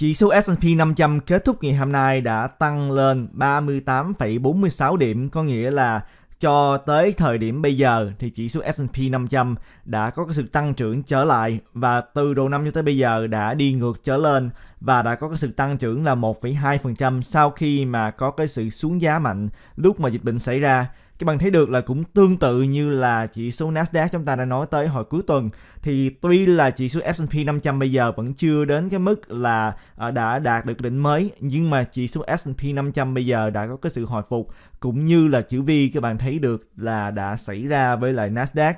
Chỉ số S&P 500 kết thúc ngày hôm nay đã tăng lên 38,46 điểm, có nghĩa là cho tới thời điểm bây giờ thì chỉ số S&P 500 đã có cái sự tăng trưởng trở lại và từ đầu năm cho tới bây giờ đã đi ngược trở lên và đã có cái sự tăng trưởng là 1,2% sau khi mà có cái sự xuống giá mạnh lúc mà dịch bệnh xảy ra các bạn thấy được là cũng tương tự như là chỉ số Nasdaq chúng ta đã nói tới hồi cuối tuần thì tuy là chỉ số S&P 500 bây giờ vẫn chưa đến cái mức là à, đã đạt được đỉnh mới nhưng mà chỉ số S&P 500 bây giờ đã có cái sự hồi phục cũng như là chữ V các bạn thấy được là đã xảy ra với lại Nasdaq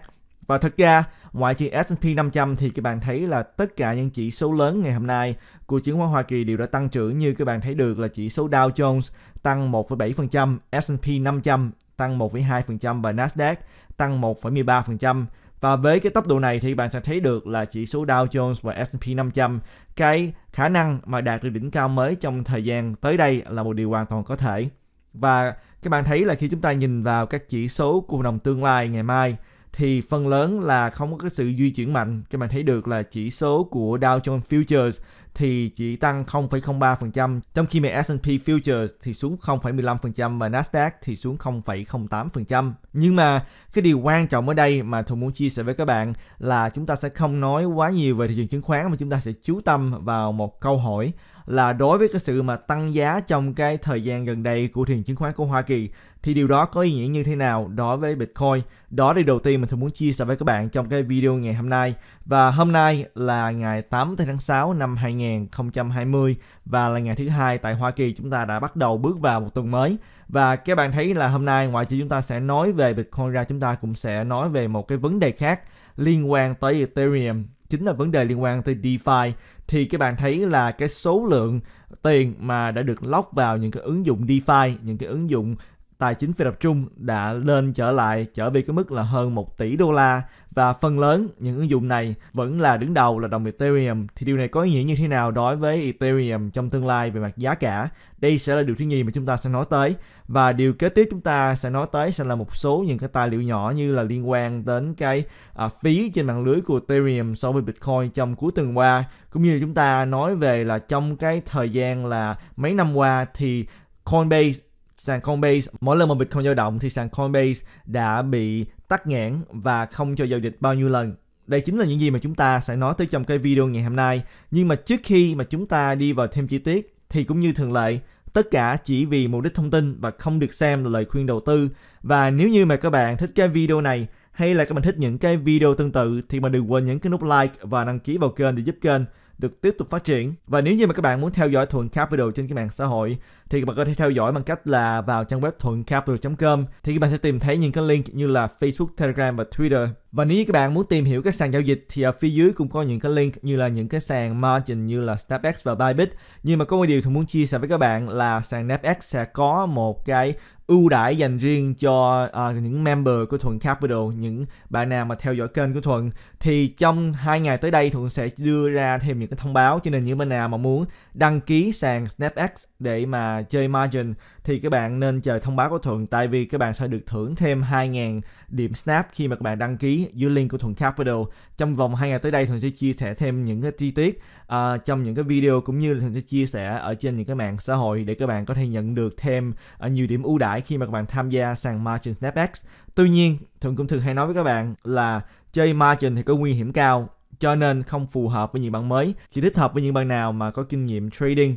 và thật ra, ngoại trừ S&P 500 thì các bạn thấy là tất cả những chỉ số lớn ngày hôm nay của chứng khoán Hoa Kỳ đều đã tăng trưởng như các bạn thấy được là chỉ số Dow Jones tăng 1,7%, S&P 500 tăng 1,2% và Nasdaq tăng 1,13%. Và với cái tốc độ này thì bạn sẽ thấy được là chỉ số Dow Jones và S&P 500 cái khả năng mà đạt được đỉnh cao mới trong thời gian tới đây là một điều hoàn toàn có thể. Và các bạn thấy là khi chúng ta nhìn vào các chỉ số của đồng tương lai ngày mai thì phần lớn là không có cái sự di chuyển mạnh cho mình thấy được là chỉ số của Dow Jones Futures thì chỉ tăng 0,03% trong khi mà S&P Futures thì xuống 0,15% và Nasdaq thì xuống 0,08%. Nhưng mà cái điều quan trọng ở đây mà tôi muốn chia sẻ với các bạn là chúng ta sẽ không nói quá nhiều về thị trường chứng khoán mà chúng ta sẽ chú tâm vào một câu hỏi là đối với cái sự mà tăng giá trong cái thời gian gần đây của thị trường chứng khoán của Hoa Kỳ thì điều đó có ý nghĩa như thế nào đối với Bitcoin? Đó là điều đầu tiên mình thường muốn chia sẻ với các bạn trong cái video ngày hôm nay. Và hôm nay là ngày 8 tháng 6 năm 2020 và là ngày thứ hai tại Hoa Kỳ chúng ta đã bắt đầu bước vào một tuần mới. Và các bạn thấy là hôm nay ngoài trừ chúng ta sẽ nói về Bitcoin ra chúng ta cũng sẽ nói về một cái vấn đề khác liên quan tới Ethereum chính là vấn đề liên quan tới DeFi thì các bạn thấy là cái số lượng tiền mà đã được lock vào những cái ứng dụng DeFi, những cái ứng dụng tài chính phi tập trung đã lên trở lại trở về cái mức là hơn 1 tỷ đô la và phần lớn những ứng dụng này vẫn là đứng đầu là đồng Ethereum thì điều này có ý nghĩa như thế nào đối với Ethereum trong tương lai về mặt giá cả đây sẽ là điều thứ nhì mà chúng ta sẽ nói tới và điều kế tiếp chúng ta sẽ nói tới sẽ là một số những cái tài liệu nhỏ như là liên quan đến cái à, phí trên mạng lưới của Ethereum so với Bitcoin trong cuối tuần qua cũng như là chúng ta nói về là trong cái thời gian là mấy năm qua thì Coinbase sàn Coinbase mỗi lần mà Bitcoin dao động thì sàn Coinbase đã bị tắt nghẽn và không cho giao dịch bao nhiêu lần. Đây chính là những gì mà chúng ta sẽ nói tới trong cái video ngày hôm nay. Nhưng mà trước khi mà chúng ta đi vào thêm chi tiết thì cũng như thường lệ, tất cả chỉ vì mục đích thông tin và không được xem là lời khuyên đầu tư. Và nếu như mà các bạn thích cái video này hay là các bạn thích những cái video tương tự thì mà đừng quên nhấn cái nút like và đăng ký vào kênh để giúp kênh được tiếp tục phát triển. Và nếu như mà các bạn muốn theo dõi Thuận Capital trên các mạng xã hội thì các bạn có thể theo dõi bằng cách là vào trang web thuậncapital.com thì các bạn sẽ tìm thấy những cái link như là Facebook, Telegram và Twitter. Và nếu như các bạn muốn tìm hiểu các sàn giao dịch thì ở phía dưới cũng có những cái link như là những cái sàn margin như là Snapx và Bybit. Nhưng mà có một điều thì muốn chia sẻ với các bạn là sàn Snapx sẽ có một cái ưu đãi dành riêng cho uh, những member của Thuận Capital, những bạn nào mà theo dõi kênh của Thuận thì trong hai ngày tới đây Thuận sẽ đưa ra thêm những cái thông báo cho nên những bạn nào mà muốn đăng ký sàn SnapX để mà chơi margin thì các bạn nên chờ thông báo của Thuận tại vì các bạn sẽ được thưởng thêm 2.000 điểm Snap khi mà các bạn đăng ký dưới link của Thuận Capital. Trong vòng 2 ngày tới đây Thuận sẽ chia sẻ thêm những cái chi tiết uh, trong những cái video cũng như Thuận sẽ chia sẻ ở trên những cái mạng xã hội để các bạn có thể nhận được thêm uh, nhiều điểm ưu đãi khi mà các bạn tham gia sàn Margin SnapX. Tuy nhiên, Thuận cũng thường hay nói với các bạn là chơi margin thì có nguy hiểm cao cho nên không phù hợp với những bạn mới chỉ thích hợp với những bạn nào mà có kinh nghiệm trading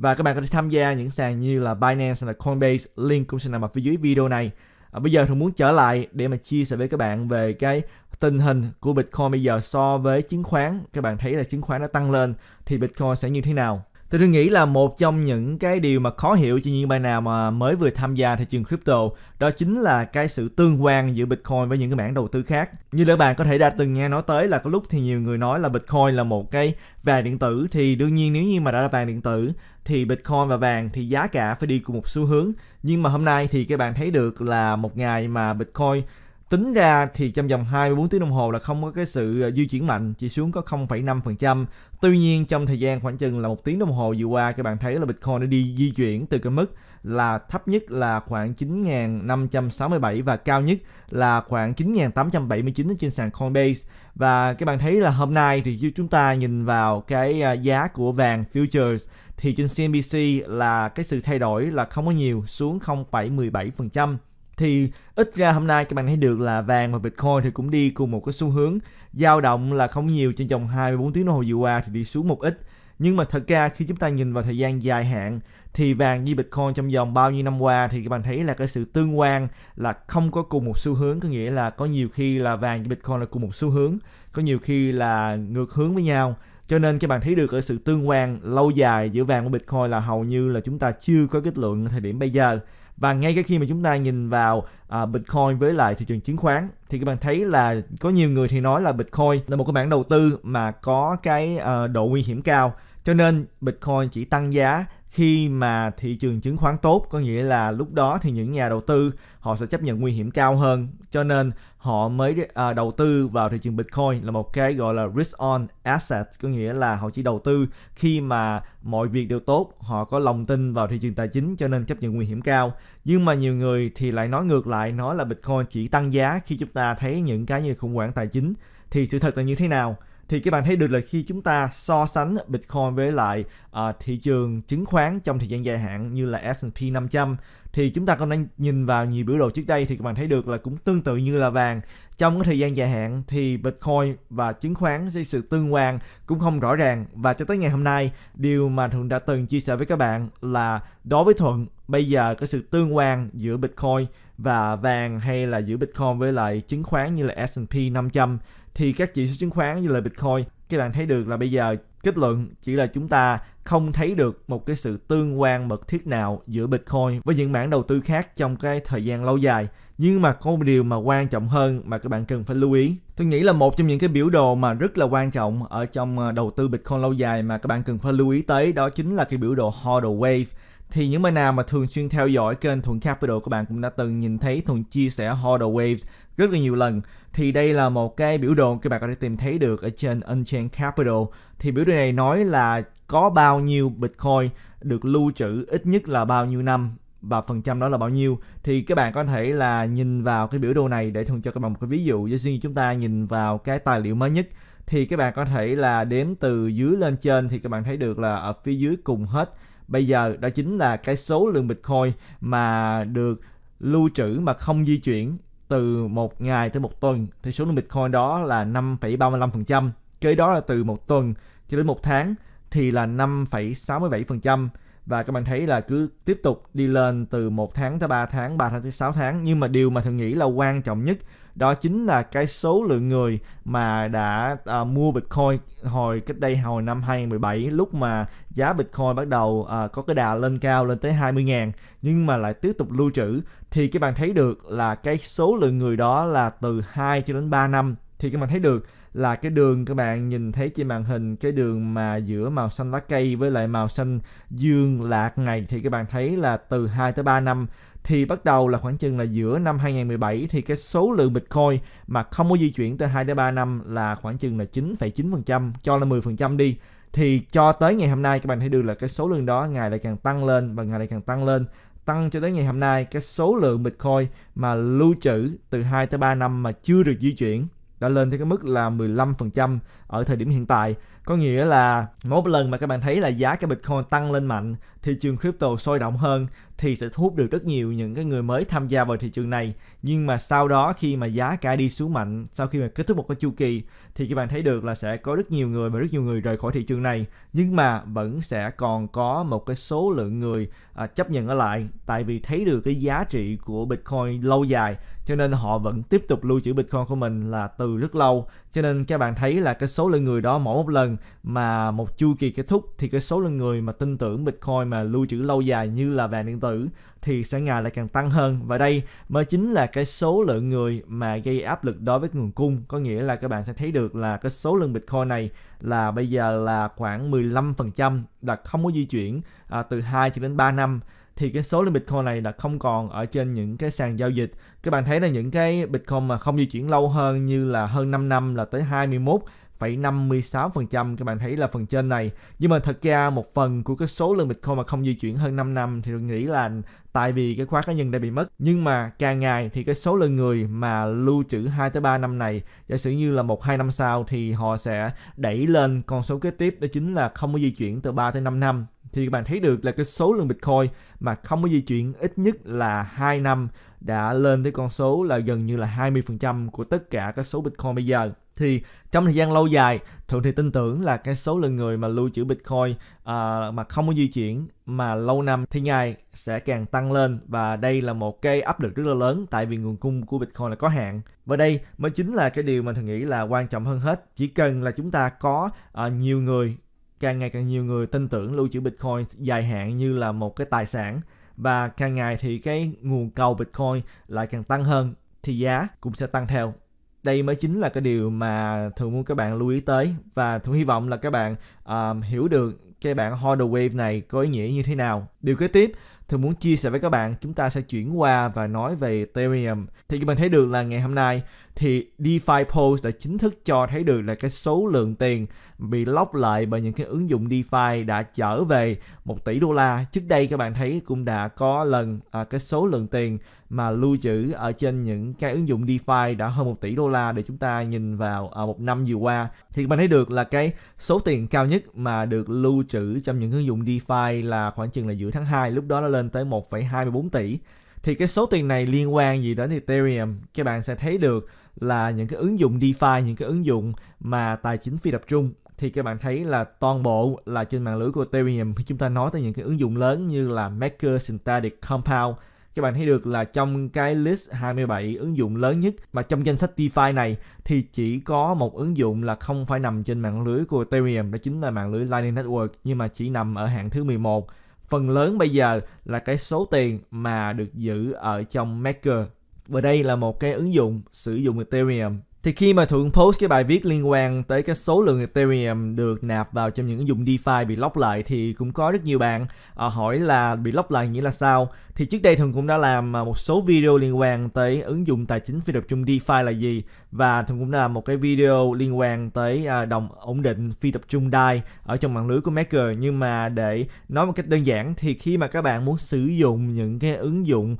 và các bạn có thể tham gia những sàn như là Binance hay là Coinbase link cũng sẽ nằm ở phía dưới video này à, bây giờ thường muốn trở lại để mà chia sẻ với các bạn về cái tình hình của Bitcoin bây giờ so với chứng khoán các bạn thấy là chứng khoán đã tăng lên thì Bitcoin sẽ như thế nào thì tôi nghĩ là một trong những cái điều mà khó hiểu cho những bạn nào mà mới vừa tham gia thị trường crypto đó chính là cái sự tương quan giữa Bitcoin với những cái mảng đầu tư khác. Như là bạn có thể đã từng nghe nói tới là có lúc thì nhiều người nói là Bitcoin là một cái vàng điện tử thì đương nhiên nếu như mà đã là vàng điện tử thì Bitcoin và vàng thì giá cả phải đi cùng một xu hướng. Nhưng mà hôm nay thì các bạn thấy được là một ngày mà Bitcoin Tính ra thì trong vòng 24 tiếng đồng hồ là không có cái sự ờ, di chuyển mạnh, chỉ xuống có 0,5%. Tuy nhiên trong thời gian khoảng chừng là một tiếng đồng hồ vừa qua các bạn thấy là Bitcoin đã đi di chuyển từ cái mức là thấp nhất là khoảng 9.567 và cao nhất là khoảng 9.879 trên sàn Coinbase. Và các bạn thấy là hôm nay thì chúng ta nhìn vào cái ờ, giá của vàng futures thì trên CNBC là cái sự thay đổi là không có nhiều xuống 0,17% thì ít ra hôm nay các bạn thấy được là vàng và Bitcoin thì cũng đi cùng một cái xu hướng dao động là không nhiều trên vòng 24 tiếng đồng hồ vừa qua thì đi xuống một ít. Nhưng mà thật ra khi chúng ta nhìn vào thời gian dài hạn thì vàng như Bitcoin trong vòng bao nhiêu năm qua thì các bạn thấy là cái sự tương quan là không có cùng một xu hướng có nghĩa là có nhiều khi là vàng với Bitcoin là cùng một xu hướng có nhiều khi là ngược hướng với nhau cho nên các bạn thấy được ở sự tương quan lâu dài giữa vàng và Bitcoin là hầu như là chúng ta chưa có kết luận thời điểm bây giờ và ngay cái khi mà chúng ta nhìn vào à, Bitcoin với lại thị trường chứng khoán thì các bạn thấy là có nhiều người thì nói là Bitcoin là một cái bản đầu tư mà có cái à, độ nguy hiểm cao cho nên Bitcoin chỉ tăng giá khi mà thị trường chứng khoán tốt, có nghĩa là lúc đó thì những nhà đầu tư họ sẽ chấp nhận nguy hiểm cao hơn, cho nên họ mới à, đầu tư vào thị trường Bitcoin là một cái gọi là risk on asset, có nghĩa là họ chỉ đầu tư khi mà mọi việc đều tốt, họ có lòng tin vào thị trường tài chính cho nên chấp nhận nguy hiểm cao. Nhưng mà nhiều người thì lại nói ngược lại, nói là Bitcoin chỉ tăng giá khi chúng ta thấy những cái như khủng hoảng tài chính thì sự thật là như thế nào? thì các bạn thấy được là khi chúng ta so sánh Bitcoin với lại uh, thị trường chứng khoán trong thời gian dài hạn như là S&P 500 thì chúng ta cũng đang nhìn vào nhiều biểu đồ trước đây thì các bạn thấy được là cũng tương tự như là vàng trong cái thời gian dài hạn thì Bitcoin và chứng khoán dây sự tương quan cũng không rõ ràng và cho tới ngày hôm nay điều mà Thuận đã từng chia sẻ với các bạn là đối với Thuận bây giờ cái sự tương quan giữa Bitcoin và vàng hay là giữa Bitcoin với lại chứng khoán như là S&P 500 thì các chỉ số chứng khoán như là Bitcoin các bạn thấy được là bây giờ kết luận chỉ là chúng ta không thấy được một cái sự tương quan mật thiết nào giữa Bitcoin với những mảng đầu tư khác trong cái thời gian lâu dài. Nhưng mà có một điều mà quan trọng hơn mà các bạn cần phải lưu ý. Tôi nghĩ là một trong những cái biểu đồ mà rất là quan trọng ở trong ờ, đầu tư Bitcoin lâu dài mà các bạn cần phải lưu ý tới đó chính là cái biểu đồ Hodl Wave thì những bạn nào mà thường xuyên theo dõi kênh Thuận Capital của bạn cũng đã từng nhìn thấy Thuận chia sẻ Hodl Waves rất là nhiều lần thì đây là một cái biểu đồ các bạn có thể tìm thấy được ở trên Unchained Capital thì biểu đồ này nói là có bao nhiêu Bitcoin được lưu trữ ít nhất là bao nhiêu năm và phần trăm đó là bao nhiêu thì các bạn có thể là nhìn vào cái biểu đồ này để thường cho các bạn một cái ví dụ giống như chúng ta nhìn vào cái tài liệu mới nhất thì các bạn có thể là đếm từ dưới lên trên thì các bạn thấy được là ở phía dưới cùng hết bây giờ đó chính là cái số lượng Bitcoin mà được lưu trữ mà không di chuyển từ một ngày tới một tuần thì số lượng Bitcoin đó là 5,35%. Kế đó là từ một tuần cho đến một tháng thì là 5,67% và các bạn thấy là cứ tiếp tục đi lên từ một tháng tới 3 tháng, 3 tháng tới 6 tháng nhưng mà điều mà thường nghĩ là quan trọng nhất đó chính là cái số lượng người mà đã à, mua Bitcoin hồi cách đây hồi năm 2017 lúc mà giá Bitcoin bắt đầu à, có cái đà lên cao lên tới 20 ngàn nhưng mà lại tiếp tục lưu trữ thì các bạn thấy được là cái số lượng người đó là từ 2 cho đến 3 năm thì các bạn thấy được là cái đường các bạn nhìn thấy trên màn hình cái đường mà giữa màu xanh lá cây với lại màu xanh dương lạc này thì các bạn thấy là từ 2 tới 3 năm thì bắt đầu là khoảng chừng là giữa năm 2017 thì cái số lượng Bitcoin mà không có di chuyển từ 2 đến 3 năm là khoảng chừng là 9,9% cho là 10% đi thì cho tới ngày hôm nay các bạn thấy được là cái số lượng đó ngày lại càng tăng lên và ngày lại càng tăng lên tăng cho tới ngày hôm nay cái số lượng Bitcoin mà lưu trữ từ 2 tới 3 năm mà chưa được di chuyển đã lên tới cái mức là 15% ở thời điểm hiện tại. Có nghĩa là mỗi lần mà các bạn thấy là giá cái Bitcoin tăng lên mạnh, thị trường crypto sôi động hơn thì sẽ thu hút được rất nhiều những cái người mới tham gia vào thị trường này. Nhưng mà sau đó khi mà giá cả đi xuống mạnh, sau khi mà kết thúc một cái chu kỳ thì các bạn thấy được là sẽ có rất nhiều người và rất nhiều người rời khỏi thị trường này, nhưng mà vẫn sẽ còn có một cái số lượng người à, chấp nhận ở lại tại vì thấy được cái giá trị của Bitcoin lâu dài cho nên họ vẫn tiếp tục lưu trữ Bitcoin của mình là từ rất lâu cho nên các bạn thấy là cái số lượng người đó mỗi một lần mà một chu kỳ kết thúc thì cái số lượng người mà tin tưởng Bitcoin mà lưu trữ lâu dài như là vàng điện tử thì sẽ ngày lại càng tăng hơn và đây mới chính là cái số lượng người mà gây áp lực đối với nguồn cung có nghĩa là các bạn sẽ thấy được là cái số lượng Bitcoin này là bây giờ là khoảng 15% là không có di chuyển à, từ 2 cho đến 3 năm thì cái số lượng Bitcoin này là không còn ở trên những cái sàn giao dịch. Các bạn thấy là những cái Bitcoin mà không di chuyển lâu hơn như là hơn 5 năm là tới 21 0,56% các bạn thấy là phần trên này nhưng mà thật ra một phần của cái số lượng Bitcoin mà không di chuyển hơn 5 năm thì tôi nghĩ là tại vì cái khóa cá nhân đã bị mất nhưng mà càng ngày thì cái số lượng người mà lưu trữ 2 tới 3 năm này giả sử như là một hai năm sau thì họ sẽ đẩy lên con số kế tiếp đó chính là không có di chuyển từ 3 tới 5 năm thì các bạn thấy được là cái số lượng Bitcoin mà không có di chuyển ít nhất là 2 năm đã lên tới con số là gần như là 20% của tất cả các số Bitcoin bây giờ. Thì trong thời gian lâu dài, thường thì tin tưởng là cái số lượng người mà lưu trữ Bitcoin à, mà không có di chuyển mà lâu năm thì ngày sẽ càng tăng lên và đây là một cái áp lực rất là lớn tại vì nguồn cung của Bitcoin là có hạn. Và đây mới chính là cái điều mà thường nghĩ là quan trọng hơn hết. Chỉ cần là chúng ta có à, nhiều người càng ngày càng nhiều người tin tưởng lưu trữ Bitcoin dài hạn như là một cái tài sản và càng ngày thì cái nguồn cầu Bitcoin lại càng tăng hơn thì giá cũng sẽ tăng theo. Đây mới chính là cái điều mà thường muốn các bạn lưu ý tới và thường hy vọng là các bạn um, hiểu được cái bản Hodl Wave này có ý nghĩa như thế nào. Điều kế tiếp thường muốn chia sẻ với các bạn chúng ta sẽ chuyển qua và nói về Ethereum thì các bạn thấy được là ngày hôm nay thì DeFi Pulse đã chính thức cho thấy được là cái số lượng tiền bị lóc lại bởi những cái ứng dụng DeFi đã trở về 1 tỷ đô la trước đây các bạn thấy cũng đã có lần à, cái số lượng tiền mà lưu trữ ở trên những cái ứng dụng DeFi đã hơn 1 tỷ đô la để chúng ta nhìn vào à, một năm vừa qua thì các bạn thấy được là cái số tiền cao nhất mà được lưu trữ trong những ứng dụng DeFi là khoảng chừng là giữa tháng 2 lúc đó nó lên lên tới 1,24 tỷ thì cái số tiền này liên quan gì đến Ethereum các bạn sẽ thấy được là những cái ứng dụng DeFi những cái ứng dụng mà tài chính phi tập trung thì các bạn thấy là toàn bộ là trên mạng lưới của Ethereum khi chúng ta nói tới những cái ứng dụng lớn như là Maker, Synthetic, Compound các bạn thấy được là trong cái list 27 ứng dụng lớn nhất mà trong danh sách DeFi này thì chỉ có một ứng dụng là không phải nằm trên mạng lưới của Ethereum đó chính là mạng lưới Lightning Network nhưng mà chỉ nằm ở hạng thứ 11 phần lớn bây giờ là cái số tiền mà được giữ ở trong Maker và đây là một cái ứng dụng sử dụng Ethereum thì khi mà thượng post cái bài viết liên quan tới cái số lượng Ethereum được nạp vào trong những ứng dụng DeFi bị lock lại thì cũng có rất nhiều bạn à, hỏi là bị lock lại nghĩa là sao thì trước đây thường cũng đã làm à, một số video liên quan tới ứng dụng tài chính phi tập trung DeFi là gì và thường cũng đã làm một cái video liên quan tới à, đồng ổn định phi tập trung DAI ở trong mạng lưới của Maker nhưng mà để nói một cách đơn giản thì khi mà các bạn muốn sử dụng những cái ứng dụng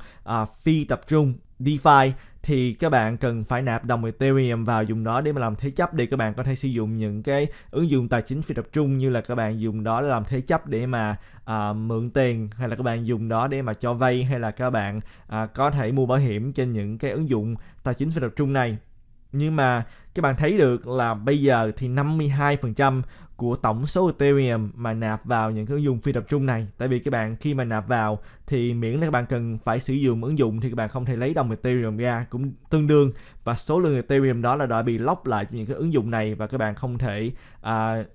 phi tập trung DeFi thì các bạn cần phải nạp đồng Ethereum vào dùng đó để mà làm thế chấp để các bạn có thể sử dụng những cái ứng dụng tài chính phi tập trung như là các bạn dùng đó làm thế chấp để mà à, mượn tiền hay là các bạn dùng đó để mà cho vay hay là các bạn à, có thể mua bảo hiểm trên những cái ứng dụng tài chính phi tập trung này nhưng mà các bạn thấy được là bây giờ thì 52% của tổng số Ethereum mà nạp vào những cái ứng dụng phi tập trung này tại vì các bạn khi mà nạp vào thì miễn là các bạn cần phải sử dụng ứng dụng thì các bạn không thể lấy đồng Ethereum ra cũng tương đương và số lượng Ethereum đó là đã bị lock lại trong những cái ứng dụng này và các bạn không thể uh,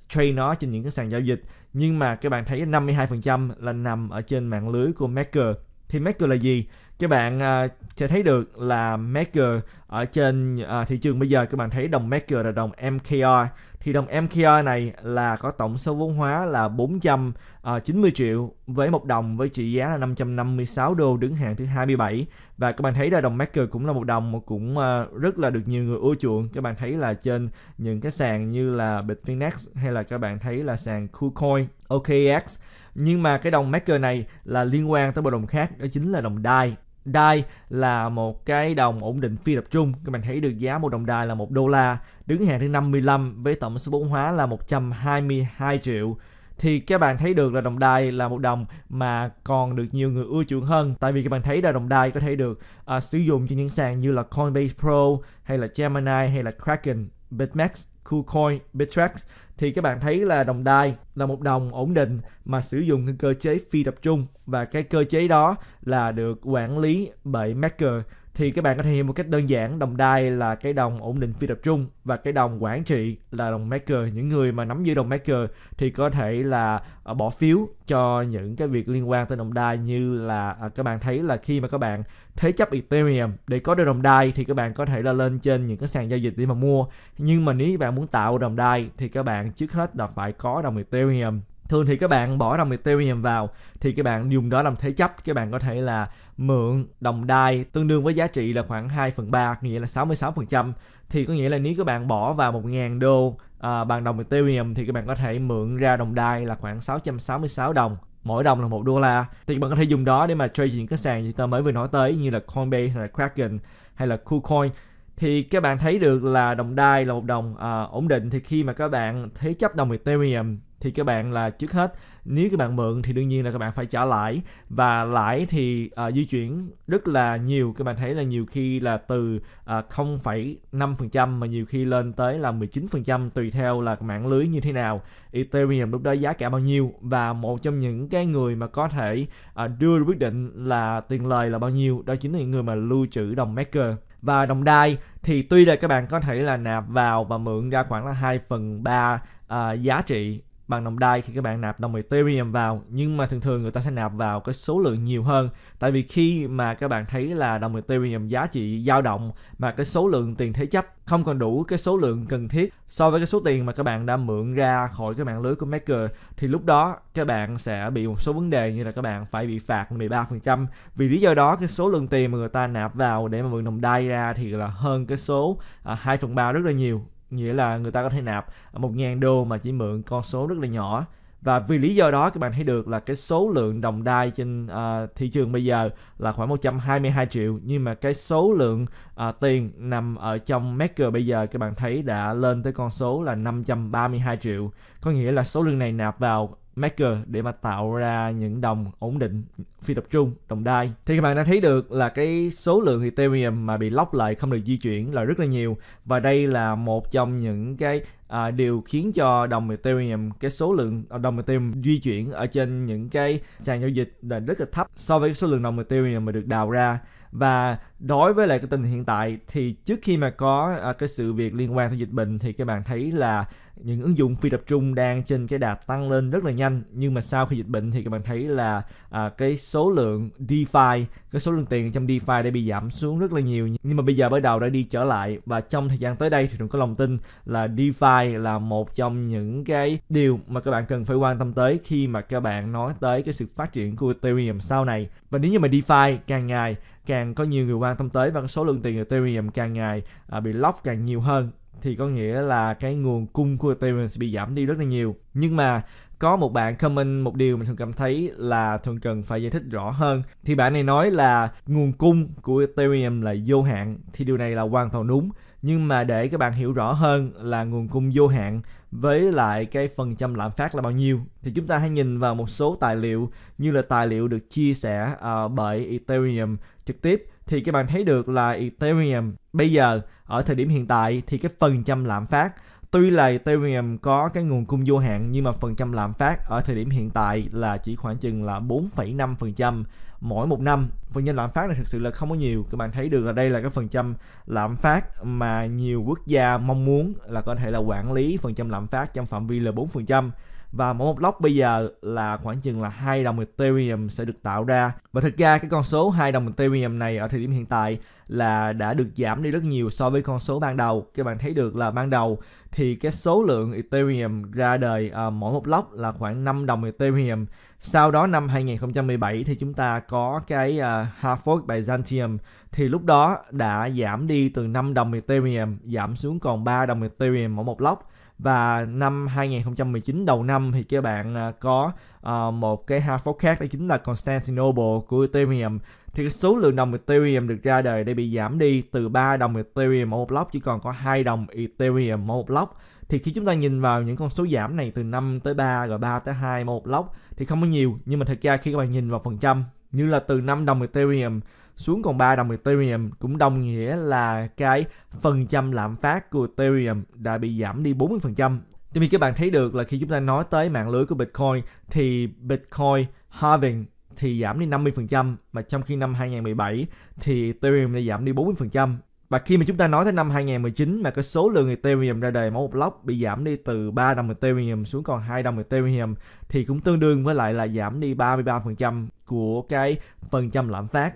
trade nó trên những cái sàn giao dịch nhưng mà các bạn thấy 52% là nằm ở trên mạng lưới của Maker thì Maker là gì các bạn uh, sẽ thấy được là Maker ở trên à, thị trường bây giờ các bạn thấy đồng Maker là đồng MKR thì đồng MKR này là có tổng số vốn hóa là 490 à, triệu với một đồng với trị giá là 556 đô đứng hạng thứ 27 và các bạn thấy là đồng Maker cũng là một đồng mà cũng à, rất là được nhiều người ưa chuộng các bạn thấy là trên những cái sàn như là Bitfinex hay là các bạn thấy là sàn KuCoin OKX nhưng mà cái đồng Maker này là liên quan tới một đồng khác đó chính là đồng DAI DAI là một cái đồng ổn định phi tập trung. Các bạn thấy được giá một đồng DAI là một đô la, đứng hàng thứ 55 với tổng số vốn hóa là 122 triệu thì các bạn thấy được là đồng đai là một đồng mà còn được nhiều người ưa chuộng hơn tại vì các bạn thấy là đồng đai có thể được uh, sử dụng trên những sàn như là Coinbase Pro hay là Gemini hay là Kraken, Bitmax, KuCoin, Bittrex thì các bạn thấy là đồng đai là một đồng ổn định mà sử dụng cái cơ chế phi tập trung và cái cơ chế đó là được quản lý bởi Maker thì các bạn có thể hiểu một cách đơn giản đồng đai là cái đồng ổn định phi tập trung và cái đồng quản trị là đồng maker những người mà nắm giữ đồng maker thì có thể là ờ, bỏ phiếu cho những cái việc liên quan tới đồng đai như là ờ, các bạn thấy là khi mà các bạn thế chấp Ethereum để có được đồng đai thì các bạn có thể là lên trên những cái sàn giao dịch để mà mua nhưng mà nếu bạn muốn tạo đồng đai thì các bạn trước hết là phải có đồng Ethereum thường thì các bạn bỏ đồng Ethereum vào thì các bạn dùng đó làm thế chấp các bạn có thể là mượn đồng đai tương đương với giá trị là khoảng 2 phần 3 nghĩa là 66% thì có nghĩa là nếu các bạn bỏ vào 1.000 đô à, bằng đồng Ethereum thì các bạn có thể mượn ra đồng đai là khoảng 666 đồng mỗi đồng là một đô la thì các bạn có thể dùng đó để mà trade những cái sàn như ta mới vừa nói tới như là Coinbase hay là Kraken hay là KuCoin thì các bạn thấy được là đồng đai là một đồng à, ổn định thì khi mà các bạn thế chấp đồng Ethereum thì các bạn là trước hết nếu các bạn mượn thì đương nhiên là các bạn phải trả lãi và lãi thì uh, di chuyển rất là nhiều các bạn thấy là nhiều khi là từ uh, à, 0,5% mà nhiều khi lên tới là 19% tùy theo là mạng lưới như thế nào Ethereum lúc đó giá cả bao nhiêu và một trong những cái người mà có thể uh, đưa quyết định là tiền lời là bao nhiêu đó chính là những người mà lưu trữ đồng maker và đồng đai thì tuy là các bạn có thể là nạp vào và mượn ra khoảng là 2 phần 3 à, giá trị bằng đồng DAI khi các bạn nạp đồng Ethereum vào nhưng mà thường thường người ta sẽ nạp vào cái số lượng nhiều hơn tại vì khi mà các bạn thấy là đồng Ethereum giá trị dao động mà cái số lượng tiền thế chấp không còn đủ cái số lượng cần thiết so với cái số tiền mà các bạn đã mượn ra khỏi cái mạng lưới của Maker thì lúc đó các bạn sẽ bị một số vấn đề như là các bạn phải bị phạt 13% vì lý do đó cái số lượng tiền mà người ta nạp vào để mà mượn đồng DAI ra thì là hơn cái số à, 2 phần 3 rất là nhiều nghĩa là người ta có thể nạp 1.000 đô mà chỉ mượn con số rất là nhỏ và vì lý do đó các bạn thấy được là cái số lượng đồng đai trên uh, thị trường bây giờ là khoảng 122 triệu nhưng mà cái số lượng uh, tiền nằm ở trong Maker bây giờ các bạn thấy đã lên tới con số là 532 triệu có nghĩa là số lượng này nạp vào maker để mà tạo ra những đồng ổn định phi tập trung đồng đai thì các bạn đã thấy được là cái số lượng ethereum mà bị lóc lại không được di chuyển là rất là nhiều và đây là một trong những cái à, điều khiến cho đồng ethereum cái số lượng à, đồng ethereum di chuyển ở trên những cái sàn giao dịch là rất là thấp so với số lượng đồng ethereum mà được đào ra và đối với lại cái tình hiện tại thì trước khi mà có à, cái sự việc liên quan tới dịch bệnh thì các bạn thấy là những ứng dụng phi tập trung đang trên cái đà tăng lên rất là nhanh nhưng mà sau khi dịch bệnh thì các bạn thấy là à, cái số lượng DeFi cái số lượng tiền trong DeFi đã bị giảm xuống rất là nhiều nhưng mà bây giờ bắt đầu đã đi trở lại và trong thời gian tới đây thì cũng có lòng tin là DeFi là một trong những cái điều mà các bạn cần phải quan tâm tới khi mà các bạn nói tới cái sự phát triển của Ethereum sau này và nếu như mà DeFi càng ngày càng có nhiều người quan tâm tới và số lượng tiền Ethereum càng ngày à, bị lock càng nhiều hơn thì có nghĩa là cái nguồn cung của Ethereum sẽ bị giảm đi rất là nhiều. Nhưng mà có một bạn comment một điều mà thường cảm thấy là thường cần phải giải thích rõ hơn. Thì bạn này nói là nguồn cung của Ethereum là vô hạn thì điều này là hoàn toàn đúng. Nhưng mà để các bạn hiểu rõ hơn là nguồn cung vô hạn với lại cái phần trăm lạm phát là bao nhiêu thì chúng ta hãy nhìn vào một số tài liệu như là tài liệu được chia sẻ uh, bởi Ethereum trực tiếp thì các bạn thấy được là Ethereum bây giờ ở thời điểm hiện tại thì cái phần trăm lạm phát tuy là Ethereum có cái nguồn cung vô hạn nhưng mà phần trăm lạm phát ở thời điểm hiện tại là chỉ khoảng chừng là 4,5% mỗi một năm phần trăm lạm phát này thực sự là không có nhiều các bạn thấy được là đây là cái phần trăm lạm phát mà nhiều quốc gia mong muốn là có thể là quản lý phần trăm lạm phát trong phạm vi là 4% và mỗi một lốc bây giờ là khoảng chừng là hai đồng Ethereum sẽ được tạo ra và thực ra cái con số hai đồng Ethereum này ở thời điểm hiện tại là đã được giảm đi rất nhiều so với con số ban đầu các bạn thấy được là ban đầu thì cái số lượng Ethereum ra đời à, mỗi một lốc là khoảng 5 đồng Ethereum sau đó năm 2017 thì chúng ta có cái à, ờ, hard fork Byzantium thì lúc đó đã giảm đi từ 5 đồng Ethereum giảm xuống còn 3 đồng Ethereum mỗi một lốc và năm 2019 đầu năm thì các bạn à, có uh, một cái hard fork khác đó chính là Constantinople của Ethereum thì cái số lượng đồng Ethereum được ra đời đã bị giảm đi từ 3 đồng Ethereum mỗi một block chỉ còn có 2 đồng Ethereum mỗi một block thì khi chúng ta nhìn vào những con số giảm này từ 5 tới 3 rồi 3 tới 2 một block thì không có nhiều nhưng mà thực ra khi các bạn nhìn vào phần trăm như là từ 5 đồng Ethereum xuống còn 3 đồng Ethereum cũng đồng nghĩa là cái phần trăm lạm phát của Ethereum đã bị giảm đi 40%. Tuy nhiên các bạn thấy được là khi chúng ta nói tới mạng lưới của Bitcoin thì Bitcoin halving thì giảm đi 50% mà trong khi năm 2017 thì Ethereum đã giảm đi 40%. Và khi mà chúng ta nói tới năm 2019 mà cái số lượng Ethereum ra đời mỗi một block bị giảm đi từ 3 đồng Ethereum xuống còn 2 đồng Ethereum thì cũng tương đương với lại là giảm đi 33% của cái phần trăm lạm phát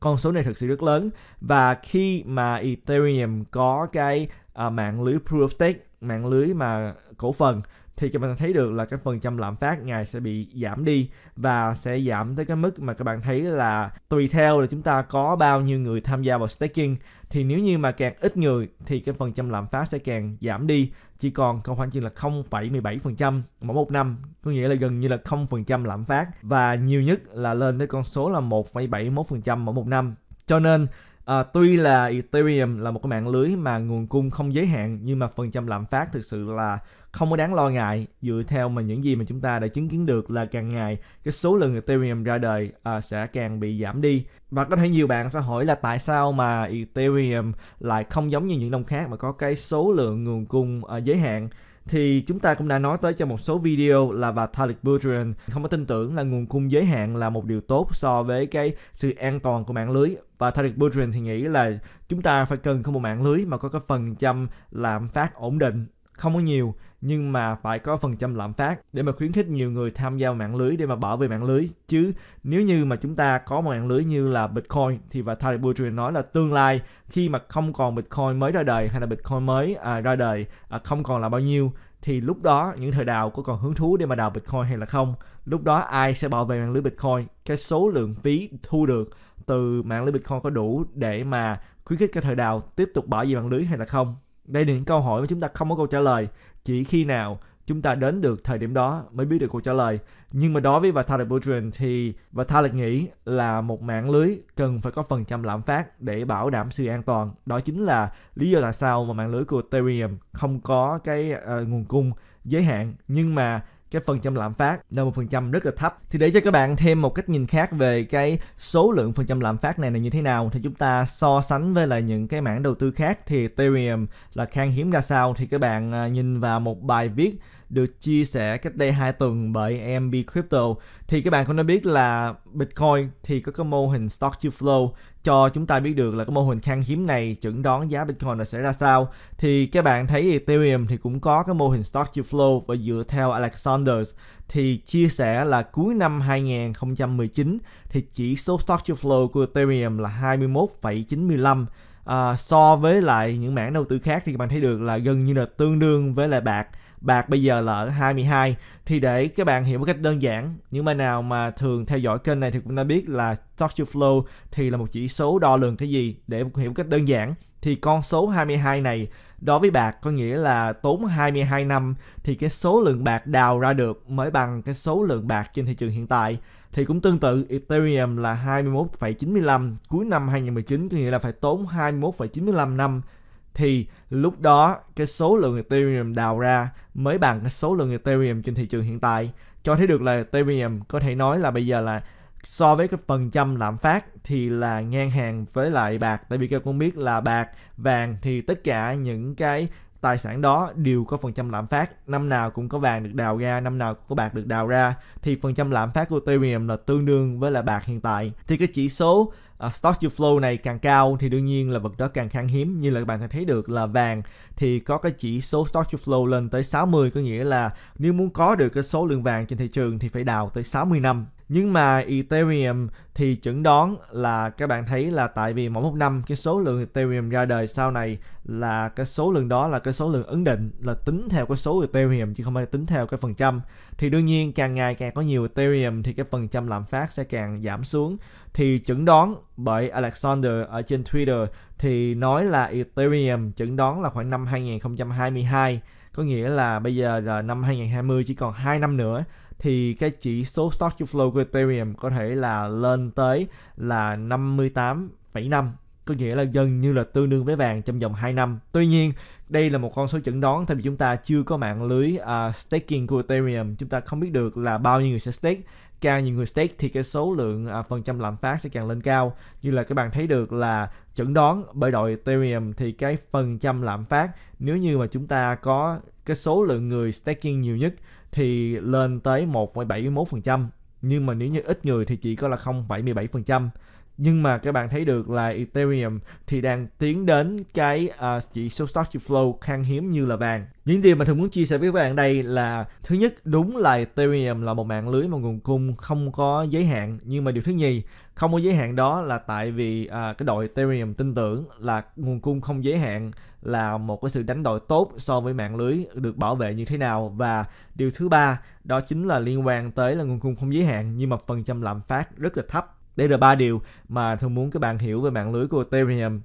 con số này thực sự rất lớn và khi mà Ethereum có cái uh, mạng lưới proof of stake mạng lưới mà cổ phần thì các bạn thấy được là cái phần trăm lạm phát ngày sẽ bị giảm đi và sẽ giảm tới cái mức mà các bạn thấy là tùy theo là chúng ta có bao nhiêu người tham gia vào staking thì nếu như mà càng ít người thì cái phần trăm lạm phát sẽ càng giảm đi chỉ còn khoảng chừng là 0,17% mỗi một năm có nghĩa là gần như là 0% lạm phát và nhiều nhất là lên tới con số là 1,71% mỗi một năm cho nên À, tuy là Ethereum là một cái mạng lưới mà nguồn cung không giới hạn nhưng mà phần trăm lạm phát thực sự là không có đáng lo ngại dựa theo mà những gì mà chúng ta đã chứng kiến được là càng ngày cái số lượng Ethereum ra đời à, sẽ càng bị giảm đi và có thể nhiều bạn sẽ hỏi là tại sao mà Ethereum lại không giống như những đồng khác mà có cái số lượng nguồn cung à, giới hạn thì chúng ta cũng đã nói tới trong một số video là bà Talik Budrian không có tin tưởng là nguồn cung giới hạn là một điều tốt so với cái sự an toàn của mạng lưới và Tariq Budrin thì nghĩ là chúng ta phải cần có một mạng lưới mà có cái phần trăm lạm phát ổn định không có nhiều nhưng mà phải có phần trăm lạm phát để mà khuyến khích nhiều người tham gia mạng lưới để mà bảo vệ mạng lưới chứ nếu như mà chúng ta có một mạng lưới như là Bitcoin thì và Thầy Buterin nói là tương lai khi mà không còn Bitcoin mới ra đời hay là Bitcoin mới à, ra đời à, không còn là bao nhiêu thì lúc đó những thời đào có còn hứng thú để mà đào Bitcoin hay là không lúc đó ai sẽ bảo vệ mạng lưới Bitcoin cái số lượng phí thu được từ mạng lưới Bitcoin có đủ để mà khuyến khích các thời đào tiếp tục bảo vệ mạng lưới hay là không đây là những câu hỏi mà chúng ta không có câu trả lời chỉ khi nào chúng ta đến được thời điểm đó mới biết được câu trả lời. Nhưng mà đối với Vitalik Buterin thì Vitalik nghĩ là một mạng lưới cần phải có phần trăm lạm phát để bảo đảm sự an toàn. Đó chính là lý do tại sao mà mạng lưới của Ethereum không có cái uh, nguồn cung giới hạn nhưng mà cái phần trăm lạm phát là một phần trăm rất là thấp thì để cho các bạn thêm một cách nhìn khác về cái số lượng phần trăm lạm phát này là như thế nào thì chúng ta so sánh với lại những cái mảng đầu tư khác thì Ethereum là khan hiếm ra sao thì các bạn à, nhìn vào một bài viết được chia sẻ cách đây 2 tuần bởi AMB Crypto thì các bạn cũng đã biết là Bitcoin thì có cái mô hình stock to flow cho chúng ta biết được là cái mô hình khan hiếm này chẩn đoán giá Bitcoin là sẽ ra sao thì các bạn thấy Ethereum thì cũng có cái mô hình stock to flow và dựa theo alexanders thì chia sẻ là cuối năm 2019 thì chỉ số stock to flow của Ethereum là 21,95 à, so với lại những mảng đầu tư khác thì các bạn thấy được là gần như là tương đương với lại bạc bạc bây giờ là 22 thì để các bạn hiểu một cách đơn giản những bạn nào mà thường theo dõi kênh này thì cũng đã biết là stock to flow thì là một chỉ số đo lường cái gì để hiểu một cách đơn giản thì con số 22 này đối với bạc có nghĩa là tốn 22 năm thì cái số lượng bạc đào ra được mới bằng cái số lượng bạc trên thị trường hiện tại thì cũng tương tự Ethereum là 21,95 cuối năm 2019 có nghĩa là phải tốn 21,95 năm thì lúc đó cái số lượng Ethereum đào ra mới bằng cái số lượng Ethereum trên thị trường hiện tại cho thấy được là Ethereum có thể nói là bây giờ là so với cái phần trăm lạm phát thì là ngang hàng với lại bạc tại vì các cũng biết là bạc vàng thì tất cả những cái tài sản đó đều có phần trăm lạm phát năm nào cũng có vàng được đào ra năm nào cũng có bạc được đào ra thì phần trăm lạm phát của Ethereum là tương đương với là bạc hiện tại thì cái chỉ số uh, stock to flow này càng cao thì đương nhiên là vật đó càng khan hiếm như là các bạn thấy được là vàng thì có cái chỉ số stock to flow lên tới 60 có nghĩa là nếu muốn có được cái số lượng vàng trên thị trường thì phải đào tới 60 năm nhưng mà Ethereum thì chẩn đoán là các bạn thấy là tại vì mỗi một năm cái số lượng Ethereum ra đời sau này là cái số lượng đó là cái số lượng ấn định là tính theo cái số Ethereum chứ không phải tính theo cái phần trăm thì đương nhiên càng ngày càng có nhiều Ethereum thì cái phần trăm lạm phát sẽ càng giảm xuống thì chẩn đoán bởi Alexander ở trên Twitter thì nói là Ethereum chẩn đoán là khoảng năm 2022 có nghĩa là bây giờ là năm 2020 chỉ còn 2 năm nữa thì cái chỉ số stock to flow của Ethereum có thể là lên tới là 58,5 có nghĩa là gần như là tương đương với vàng trong vòng 2 năm. Tuy nhiên, đây là một con số chẩn đoán tại vì chúng ta chưa có mạng lưới uh, staking của Ethereum, chúng ta không biết được là bao nhiêu người sẽ stake. Càng nhiều người stake thì cái số lượng uh, phần trăm lạm phát sẽ càng lên cao. Như là các bạn thấy được là chẩn đoán bởi đội Ethereum thì cái phần trăm lạm phát nếu như mà chúng ta có cái số lượng người staking nhiều nhất thì lên tới 1,71%, nhưng mà nếu như ít người thì chỉ có là 0,17% nhưng mà các bạn thấy được là Ethereum thì đang tiến đến cái uh, chỉ số stock to flow khan hiếm như là vàng. Những điều mà thường muốn chia sẻ với các bạn đây là thứ nhất đúng là Ethereum là một mạng lưới mà nguồn cung không có giới hạn nhưng mà điều thứ nhì không có giới hạn đó là tại vì uh, cái đội Ethereum tin tưởng là nguồn cung không giới hạn là một cái sự đánh đổi tốt so với mạng lưới được bảo vệ như thế nào và điều thứ ba đó chính là liên quan tới là nguồn cung không giới hạn nhưng mà phần trăm lạm phát rất là thấp đây là ba điều mà tôi muốn các bạn hiểu về mạng lưới của Ethereum.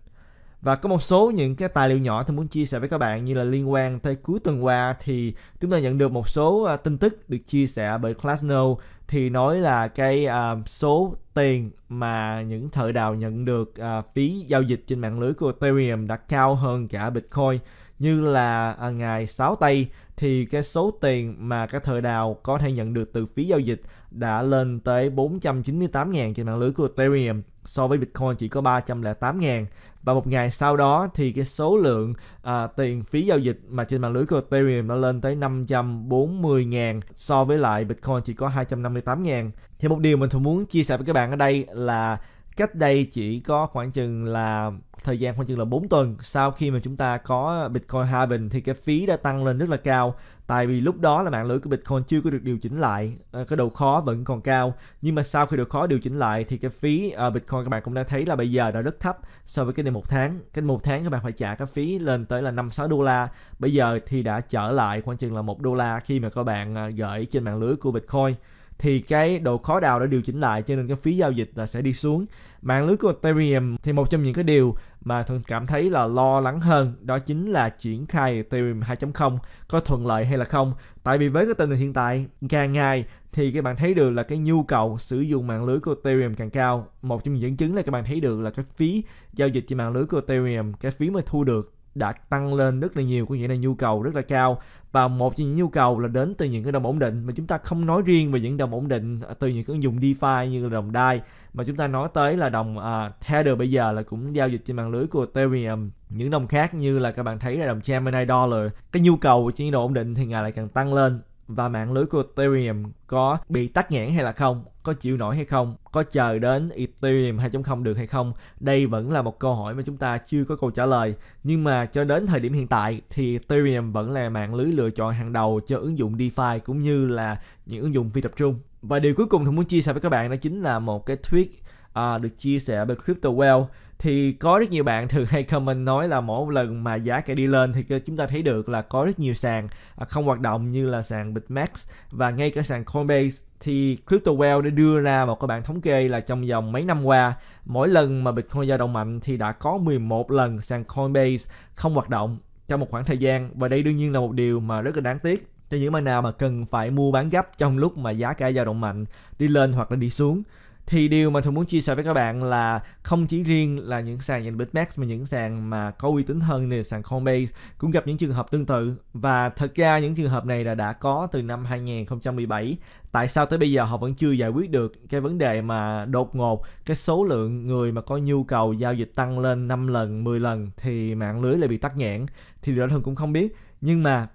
Và có một số những cái tài liệu nhỏ tôi muốn chia sẻ với các bạn như là liên quan tới cuối tuần qua thì chúng ta nhận được một số à, tin tức được chia sẻ bởi Classno thì nói là cái à, số tiền mà những thợ đào nhận được à, phí giao dịch trên mạng lưới của Ethereum đã cao hơn cả Bitcoin như là ngày 6 tây thì cái số tiền mà các thợ đào có thể nhận được từ phí giao dịch đã lên tới 498.000 trên mạng lưới của Ethereum so với Bitcoin chỉ có 308.000 và một ngày sau đó thì cái số lượng à, tiền phí giao dịch mà trên mạng lưới của Ethereum nó lên tới 540.000 so với lại Bitcoin chỉ có 258.000 thì một điều mình thường muốn chia sẻ với các bạn ở đây là cách đây chỉ có khoảng chừng là thời gian khoảng chừng là 4 tuần sau khi mà chúng ta có Bitcoin halving thì cái phí đã tăng lên rất là cao tại vì lúc đó là mạng lưới của Bitcoin chưa có được điều chỉnh lại ờ, cái độ khó vẫn còn cao nhưng mà sau khi độ khó điều chỉnh lại thì cái phí ờ, Bitcoin các bạn cũng đã thấy là bây giờ đã rất thấp so với cái này một tháng cái một tháng các bạn phải trả cái phí lên tới là 5-6 đô la bây giờ thì đã trở lại khoảng chừng là một đô la khi mà các bạn ờ, gửi trên mạng lưới của Bitcoin thì cái độ khó đào đã điều chỉnh lại cho nên cái phí giao dịch là sẽ đi xuống mạng lưới của Ethereum thì một trong những cái điều mà thường cảm thấy là lo lắng hơn đó chính là triển khai Ethereum 2.0 có thuận lợi hay là không tại vì với cái tình hình hiện tại càng ngày thì các bạn thấy được là cái nhu cầu sử dụng mạng lưới của Ethereum càng cao một trong những dẫn chứng là các bạn thấy được là cái phí giao dịch trên mạng lưới của Ethereum cái phí mà thu được đã tăng lên rất là nhiều có nghĩa là nhu cầu rất là cao và một trong những nhu cầu là đến từ những cái đồng ổn định mà chúng ta không nói riêng về những đồng ổn định à, từ những ứng dụng DeFi như là đồng DAI mà chúng ta nói tới là đồng uh, Tether bây giờ là cũng giao dịch trên mạng lưới của Ethereum những đồng khác như là các bạn thấy là đồng Gemini Dollar cái nhu cầu của những đồng ổn định thì ngày lại càng tăng lên và mạng lưới của Ethereum có bị tắt nghẽn hay là không, có chịu nổi hay không, có chờ đến Ethereum 2.0 được hay không. Đây vẫn là một câu hỏi mà chúng ta chưa có câu trả lời, nhưng mà cho đến thời điểm hiện tại thì Ethereum vẫn là mạng lưới lựa chọn hàng đầu cho ứng dụng DeFi cũng như là những ứng dụng phi tập trung. Và điều cuối cùng tôi muốn chia sẻ với các bạn đó chính là một cái tweet à, được chia sẻ bởi CryptoWell thì có rất nhiều bạn thường hay comment nói là mỗi lần mà giá cả đi lên thì chúng ta thấy được là có rất nhiều sàn à, không hoạt động như là sàn Bitmax và ngay cả sàn Coinbase thì CryptoWell đã đưa ra một cái bảng thống kê là trong vòng mấy năm qua mỗi lần mà Bitcoin dao động mạnh thì đã có 11 lần sàn Coinbase không hoạt động trong một khoảng thời gian và đây đương nhiên là một điều mà rất là đáng tiếc cho những bạn nào mà cần phải mua bán gấp trong lúc mà giá cả dao động mạnh đi lên hoặc là đi xuống thì điều mà thường muốn chia sẻ với các bạn là không chỉ riêng là những sàn như Bitmax mà những sàn mà có uy tín hơn như sàn Coinbase cũng gặp những trường hợp tương tự và thật ra những trường hợp này là đã có từ năm 2017 tại sao tới bây giờ họ vẫn chưa giải quyết được cái vấn đề mà đột ngột cái số lượng người mà có nhu cầu giao dịch tăng lên 5 lần 10 lần thì mạng lưới lại bị tắt nghẽn thì điều đó thường cũng không biết nhưng mà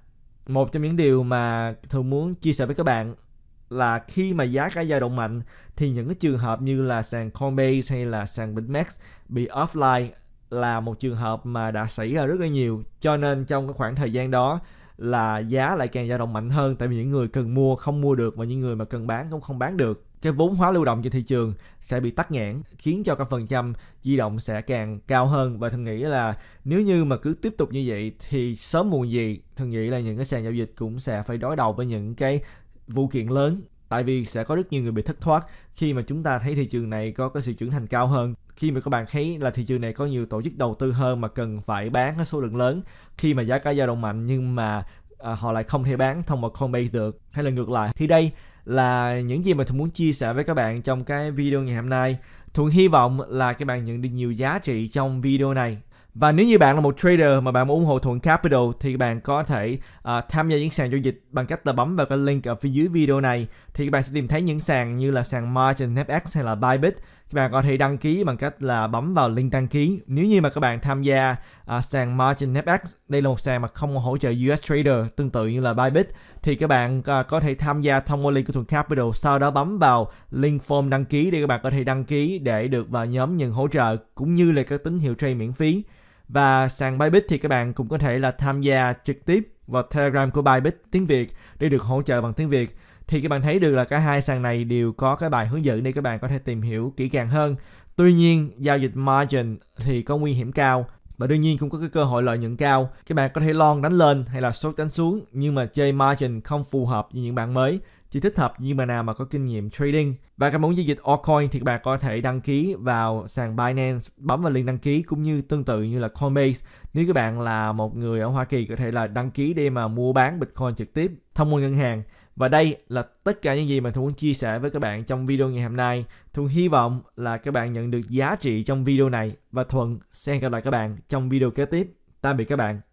một trong những điều mà thường muốn chia sẻ với các bạn là khi mà giá cả dao động mạnh thì những cái trường hợp như là sàn Coinbase hay là sàn Bitmax bị offline là một trường hợp mà đã xảy ra rất là nhiều cho nên trong cái khoảng thời gian đó là giá lại càng dao động mạnh hơn tại vì những người cần mua không mua được và những người mà cần bán cũng không bán được cái vốn hóa lưu động trên thị trường sẽ bị tắt nghẽn khiến cho các phần trăm di động sẽ càng cao hơn và thường nghĩ là nếu như mà cứ tiếp tục như vậy thì sớm muộn gì thường nghĩ là những cái sàn giao dịch cũng sẽ phải đối đầu với những cái vụ kiện lớn tại vì sẽ có rất nhiều người bị thất thoát khi mà chúng ta thấy thị trường này có cái sự trưởng thành cao hơn khi mà các bạn thấy là thị trường này có nhiều tổ chức đầu tư hơn mà cần phải bán số lượng lớn khi mà giá cả dao động mạnh nhưng mà à, họ lại không thể bán thông qua Coinbase được hay là ngược lại thì đây là những gì mà tôi muốn chia sẻ với các bạn trong cái video ngày hôm nay Thuận hy vọng là các bạn nhận được nhiều giá trị trong video này và nếu như bạn là một trader mà bạn muốn ủng hộ Thuận Capital thì bạn có thể uh, tham gia những sàn giao dịch bằng cách là bấm vào cái link ở phía dưới video này thì các bạn sẽ tìm thấy những sàn như là sàn Margin FX hay là Bybit các bạn có thể đăng ký bằng cách là bấm vào link đăng ký nếu như mà các bạn tham gia uh, sàn Margin FX đây là một sàn mà không hỗ trợ US Trader tương tự như là Bybit thì các bạn uh, có thể tham gia thông qua link của Thuận Capital sau đó bấm vào link form đăng ký để các bạn có thể đăng ký để được vào nhóm nhận hỗ trợ cũng như là các tín hiệu trade miễn phí và sàn Bybit thì các bạn cũng có thể là tham gia trực tiếp vào Telegram của Bybit tiếng Việt để được hỗ trợ bằng tiếng Việt thì các bạn thấy được là cả hai sàn này đều có cái bài hướng dẫn để các bạn có thể tìm hiểu kỹ càng hơn tuy nhiên giao dịch margin thì có nguy hiểm cao và đương nhiên cũng có cái cơ hội lợi nhuận cao các bạn có thể lon đánh lên hay là short đánh xuống nhưng mà chơi margin không phù hợp với những bạn mới chỉ thích hợp những mà nào mà có kinh nghiệm trading và các muốn giao dịch altcoin thì các bạn có thể đăng ký vào sàn Binance bấm vào liền đăng ký cũng như tương tự như là Coinbase nếu các bạn là một người ở Hoa Kỳ có thể là đăng ký để mà mua bán Bitcoin trực tiếp thông qua ngân hàng và đây là tất cả những gì mà Thu muốn chia sẻ với các bạn trong video ngày hôm nay. Thu hy vọng là các bạn nhận được giá trị trong video này và Thuận sẽ gặp lại các bạn trong video kế tiếp. Tạm biệt các bạn.